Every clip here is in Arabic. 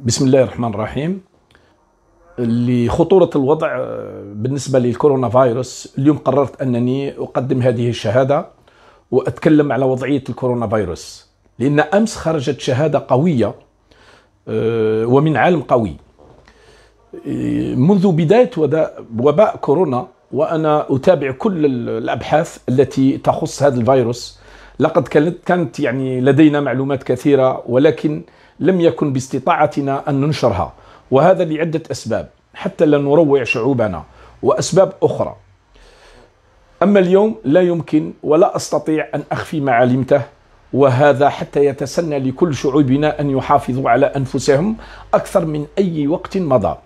بسم الله الرحمن الرحيم اللي خطورة الوضع آه، بالنسبة للكورونا فيروس اليوم قررت أنني أقدم هذه الشهادة وأتكلم على وضعية الكورونا فيروس لأن أمس خرجت شهادة قوية آه، ومن عالم قوي منذ بداية وباء كورونا وأنا أتابع كل الأبحاث التي تخص هذا الفيروس لقد كانت يعني لدينا معلومات كثيرة ولكن لم يكن باستطاعتنا أن ننشرها وهذا لعدة أسباب حتى لا نروع شعوبنا وأسباب أخرى أما اليوم لا يمكن ولا أستطيع أن أخفي ما علمته وهذا حتى يتسنى لكل شعوبنا أن يحافظوا على أنفسهم أكثر من أي وقت مضى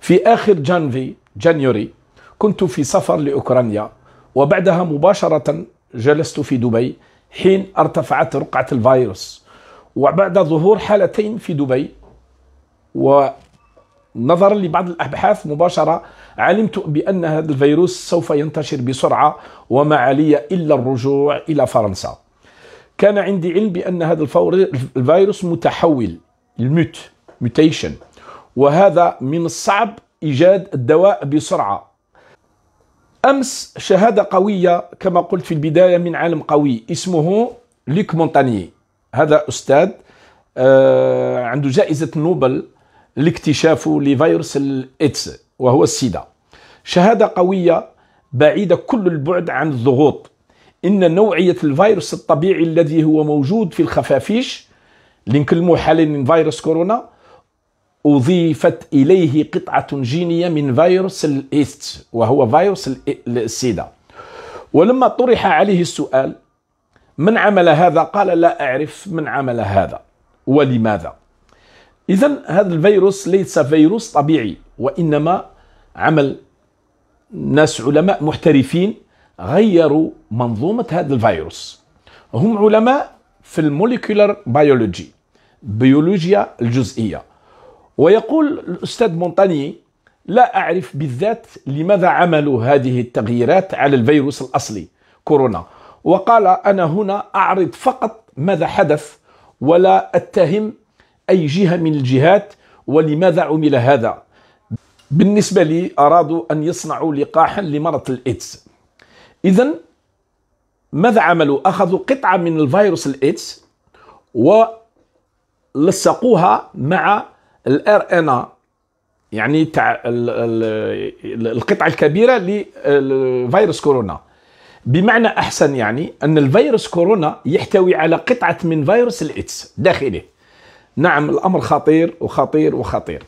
في آخر جانفي جانيوري كنت في سفر لأوكرانيا وبعدها مباشرة جلست في دبي حين ارتفعت رقعة الفيروس وبعد ظهور حالتين في دبي ونظرا لبعض الابحاث مباشره علمت بان هذا الفيروس سوف ينتشر بسرعه وما علي الا الرجوع الى فرنسا. كان عندي علم بان هذا الفيروس متحول الموت ميتيشن وهذا من الصعب ايجاد الدواء بسرعه امس شهاده قويه كما قلت في البدايه من عالم قوي اسمه ليك مونتانيي هذا أستاذ آه، عنده جائزة نوبل لاكتشافه لفيروس الإيدز وهو السيدا شهادة قوية بعيدة كل البعد عن الضغوط إن نوعية الفيروس الطبيعي الذي هو موجود في الخفافيش اللي نكلموا حاليا من فيروس كورونا أضيفت إليه قطعة جينية من فيروس الإيست وهو فيروس السيدا ولما طرح عليه السؤال من عمل هذا قال لا أعرف من عمل هذا ولماذا إذا هذا الفيروس ليس فيروس طبيعي وإنما عمل ناس علماء محترفين غيروا منظومة هذا الفيروس هم علماء في الموليكولر بيولوجي بيولوجيا الجزئية ويقول الأستاذ مونتاني لا أعرف بالذات لماذا عملوا هذه التغييرات على الفيروس الأصلي كورونا وقال أنا هنا أعرض فقط ماذا حدث ولا أتهم أي جهة من الجهات ولماذا عمل هذا بالنسبة لي أرادوا أن يصنعوا لقاحا لمرض الإيدز إذا ماذا عملوا أخذوا قطعة من الفيروس الإيدز ولصقوها مع الار ان إيه، يعني تاع القطعه الكبيره لفيروس كورونا بمعنى احسن يعني ان الفيروس كورونا يحتوي على قطعه من فيروس الايدز داخله. نعم الامر خطير وخطير وخطير.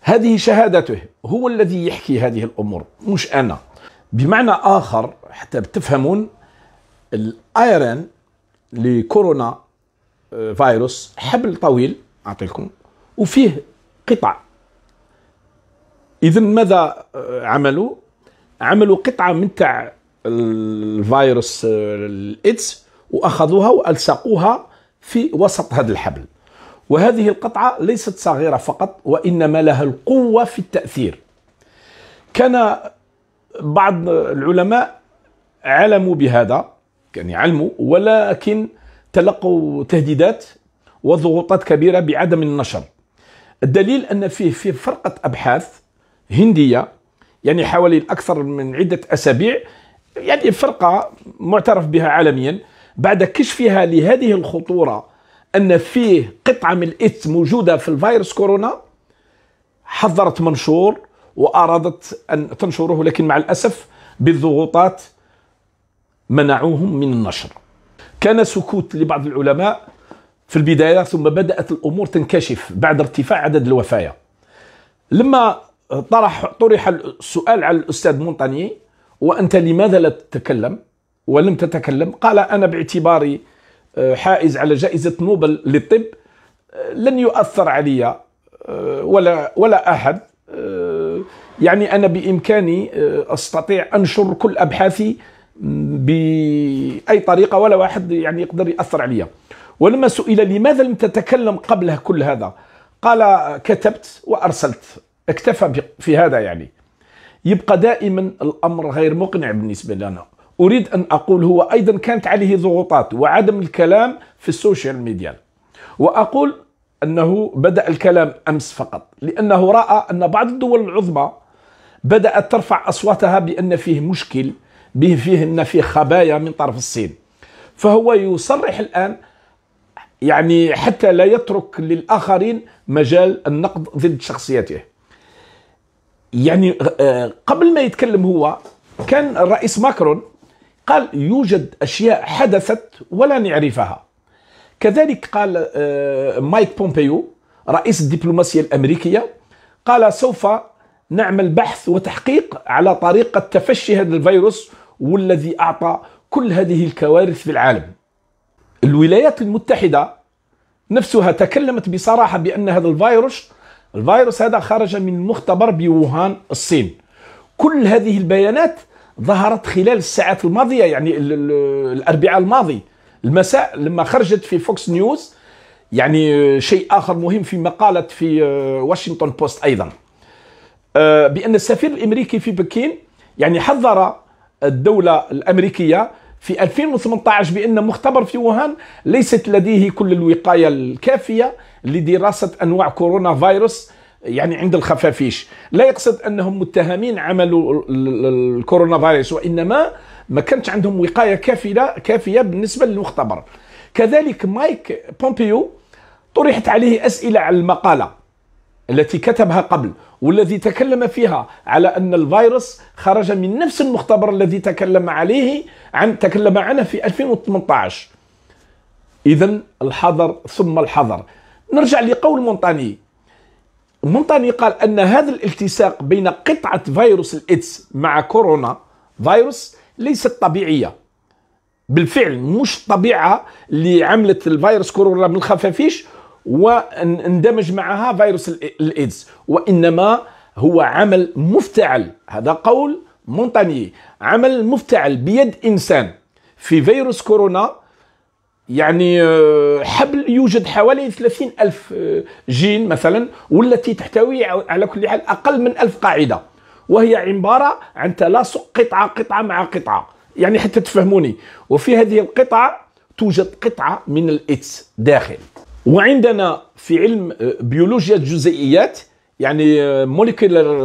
هذه شهادته هو الذي يحكي هذه الامور مش انا. بمعنى اخر حتى بتفهمون الايرن لكورونا آه، فيروس حبل طويل اعطيكم وفيه قطع اذا ماذا آه، عملوا؟ عملوا قطعه من تاع الفيروس الايدز واخذوها والصقوها في وسط هذا الحبل وهذه القطعه ليست صغيره فقط وانما لها القوه في التاثير كان بعض العلماء علموا بهذا يعني علموا ولكن تلقوا تهديدات وضغوطات كبيره بعدم النشر الدليل ان فيه في فرقه ابحاث هنديه يعني حوالي اكثر من عده اسابيع يعني فرقة معترف بها عالميا بعد كشفها لهذه الخطورة أن فيه قطعة من الإث موجودة في الفيروس كورونا حضرت منشور وأرادت أن تنشره لكن مع الأسف بالضغوطات منعوهم من النشر كان سكوت لبعض العلماء في البداية ثم بدأت الأمور تنكشف بعد ارتفاع عدد الوفايا لما طرح طرح السؤال على الأستاذ مونتاني وأنت لماذا لا تتكلم ولم تتكلم قال أنا باعتباري آه، حائز على جائزة نوبل للطب آه، لن يؤثر علي آه، ولا ولا أحد يعني أنا بإمكاني أستطيع أنشر كل أبحاثي بأي طريقة ولا واحد يعني يقدر يأثر عليا ولما سئل لماذا لم تتكلم قبل كل هذا قال كتبت وأرسلت اكتفى في هذا يعني يبقى دائما الأمر غير مقنع بالنسبة لنا أريد أن أقول هو أيضا كانت عليه ضغوطات وعدم الكلام في السوشيال ميديا وأقول أنه بدأ الكلام أمس فقط لأنه رأى أن بعض الدول العظمى بدأت ترفع أصواتها بأن فيه مشكل به فيه أن فيه خبايا من طرف الصين فهو يصرح الآن يعني حتى لا يترك للآخرين مجال النقد ضد شخصيته يعني آه، قبل ما يتكلم هو كان الرئيس ماكرون قال يوجد اشياء حدثت ولا نعرفها كذلك قال آه، مايك بومبيو رئيس الدبلوماسيه الامريكيه قال سوف نعمل بحث وتحقيق على طريقه تفشي هذا الفيروس والذي اعطى كل هذه الكوارث في العالم الولايات المتحده نفسها تكلمت بصراحه بان هذا الفيروس الفيروس هذا خرج من مختبر بوهان الصين كل هذه البيانات ظهرت خلال الساعات الماضية يعني الأربعاء الماضي المساء لما خرجت في فوكس نيوز يعني شيء آخر مهم في مقالة في آه، واشنطن بوست أيضا آه، بأن السفير الأمريكي في بكين يعني حذر الدولة الأمريكية في 2018 بأن مختبر في ووهان ليست لديه كل الوقاية الكافية لدراسة أنواع كورونا فيروس يعني عند الخفافيش لا يقصد أنهم متهمين عملوا الكورونا فيروس وإنما ما كانت عندهم وقاية كافية كافية بالنسبة للمختبر كذلك مايك بومبيو طرحت عليه أسئلة على المقالة التي كتبها قبل والذي تكلم فيها على أن الفيروس خرج من نفس المختبر الذي تكلم عليه عن تكلم عنه في 2018 إذا الحذر ثم الحذر نرجع لقول مونتاني مونتاني قال أن هذا الالتصاق بين قطعة فيروس الإيدز مع كورونا فيروس ليست طبيعية بالفعل مش طبيعة اللي عملت الفيروس كورونا من الخفافيش واندمج معها فيروس الايدز وانما هو عمل مفتعل هذا قول مونتاني عمل مفتعل بيد انسان في فيروس كورونا يعني آه، حبل يوجد حوالي 30 ألف آه، جين مثلا والتي تحتوي على كل حال أقل من ألف قاعدة وهي عبارة عن تلاصق قطعة قطعة مع قطعة يعني حتى تفهموني وفي هذه القطعة توجد قطعة من الإتس داخل وعندنا في علم آه، بيولوجيا الجزيئيات يعني موليكولر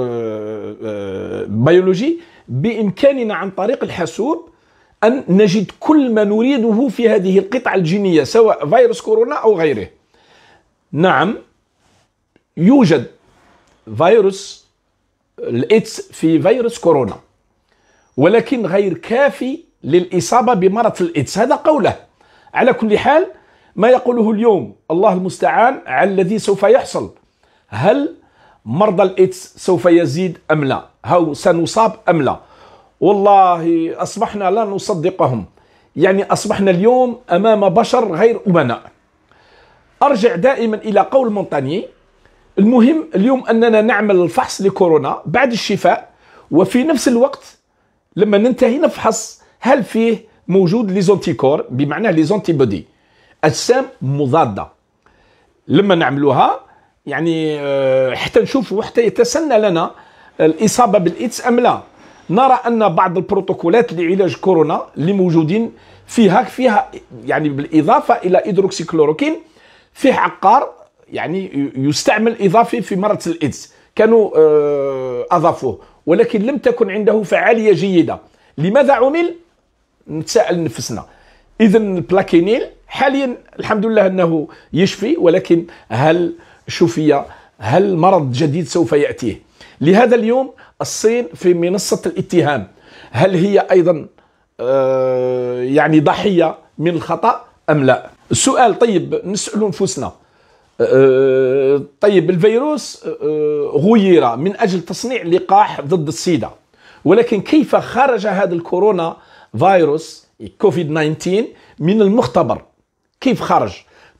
آه، بيولوجي آه، بامكاننا عن طريق الحاسوب ان نجد كل ما نريده في هذه القطعه الجينيه سواء فيروس كورونا او غيره. نعم يوجد فيروس الايدز في فيروس كورونا ولكن غير كافي للاصابه بمرض الايدز هذا قوله على كل حال ما يقوله اليوم الله المستعان على الذي سوف يحصل هل مرضى الايدز سوف يزيد ام لا هل سنصاب ام لا والله اصبحنا لا نصدقهم يعني اصبحنا اليوم امام بشر غير امناء ارجع دائما الى قول مونتاني المهم اليوم اننا نعمل الفحص لكورونا بعد الشفاء وفي نفس الوقت لما ننتهي نفحص هل فيه موجود ليزونتيكور بمعنى ليزونتيبودي اجسام مضاده لما نعملوها يعني آه، حتى نشوف حتى يتسنى لنا الاصابه بالايدز ام لا نرى ان بعض البروتوكولات لعلاج كورونا اللي موجودين فيها فيها يعني بالاضافه الى هيدروكسيكلوروكين فيه عقار يعني يستعمل اضافي في مرض الايدز كانوا آه، اضافوه ولكن لم تكن عنده فعاليه جيده لماذا عمل نتساءل نفسنا اذا البلاكينيل حاليا الحمد لله انه يشفي ولكن هل شفي هل مرض جديد سوف ياتيه لهذا اليوم الصين في منصه الاتهام هل هي ايضا آه، يعني ضحيه من الخطا ام لا السؤال طيب نسالوا انفسنا آه، طيب الفيروس آه، غير من اجل تصنيع لقاح ضد السيدا ولكن كيف خرج هذا الكورونا فيروس كوفيد 19 من المختبر كيف خرج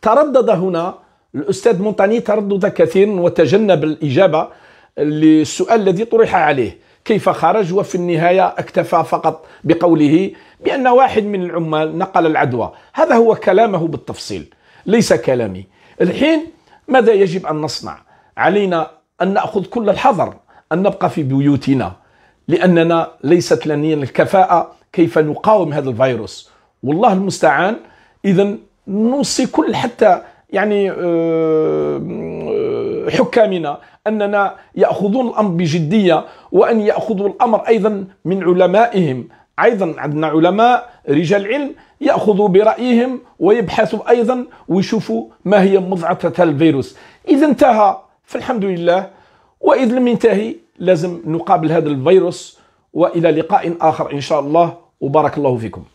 تردد هنا الأستاذ مونتاني تردد كثير وتجنب الإجابة للسؤال الذي طرح عليه كيف خرج وفي النهاية اكتفى فقط بقوله بأن واحد من العمال نقل العدوى هذا هو كلامه بالتفصيل ليس كلامي الحين ماذا يجب أن نصنع علينا أن نأخذ كل الحذر أن نبقى في بيوتنا لأننا ليست لنا الكفاءة كيف نقاوم هذا الفيروس والله المستعان إذا نوصي كل حتى يعني آه، آه، حكامنا أننا يأخذون الأمر بجدية وأن يأخذوا الأمر أيضا من علمائهم أيضا عندنا علماء رجال علم يأخذوا برأيهم ويبحثوا أيضا ويشوفوا ما هي مضعفه الفيروس إذا انتهى فالحمد لله وإذا لم ينتهي لازم نقابل هذا الفيروس وإلى لقاء آخر إن شاء الله وبارك الله فيكم